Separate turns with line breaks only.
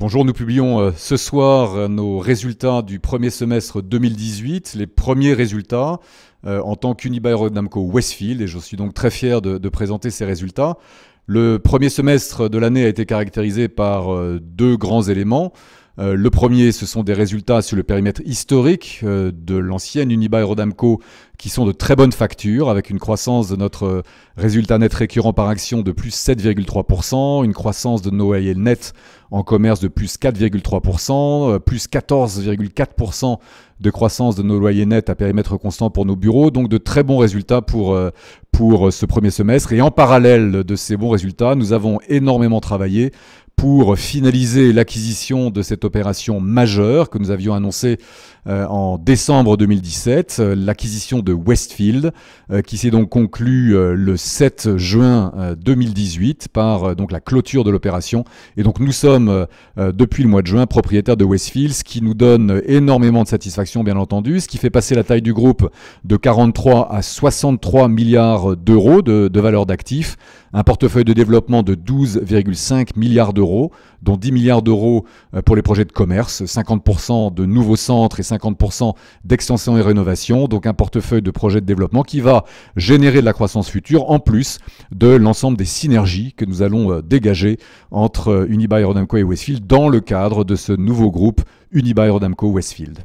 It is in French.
Bonjour, nous publions euh, ce soir euh, nos résultats du premier semestre 2018, les premiers résultats euh, en tant qu'Unibail-Rodamco Westfield, et je suis donc très fier de, de, présenter ces résultats. Le premier semestre de l'année a été caractérisé par deux grands éléments. Euh, le premier, ce sont des résultats sur le périmètre historique euh, de l'ancienne Unibail Rodamco qui sont de très bonnes factures, avec une croissance de notre euh, résultat net récurrent par action de plus 7,3%, une croissance de nos loyers nets en commerce de plus 4,3%, plus 14,4% de croissance de nos loyers nets à périmètre constant pour nos bureaux. Donc de très bons résultats pour, pour euh, ce premier semestre. Et en parallèle de ces bons résultats, nous avons énormément travaillé pour finaliser l'acquisition de cette opération majeure que nous avions annoncée euh, en décembre 2017, euh, l'acquisition de Westfield, qui s'est donc conclue le 7 juin 2018 par donc la clôture de l'opération. Et donc nous sommes depuis le mois de juin propriétaires de Westfield, ce qui nous donne énormément de satisfaction bien entendu, ce qui fait passer la taille du groupe de 43 à 63 milliards d'euros de, valeur d'actifs, un portefeuille de développement de 12,5 milliards d'euros, dont 10 milliards d'euros euh, pour les projets de commerce, 50% de nouveaux centres et 50% d'extension et rénovation, donc un portefeuille de projets de développement qui va générer de la croissance future en plus de l'ensemble des synergies que nous allons euh, dégager entre euh, Unibail-Rodamco et Westfield dans le cadre de ce nouveau groupe Unibail-Rodamco-Westfield.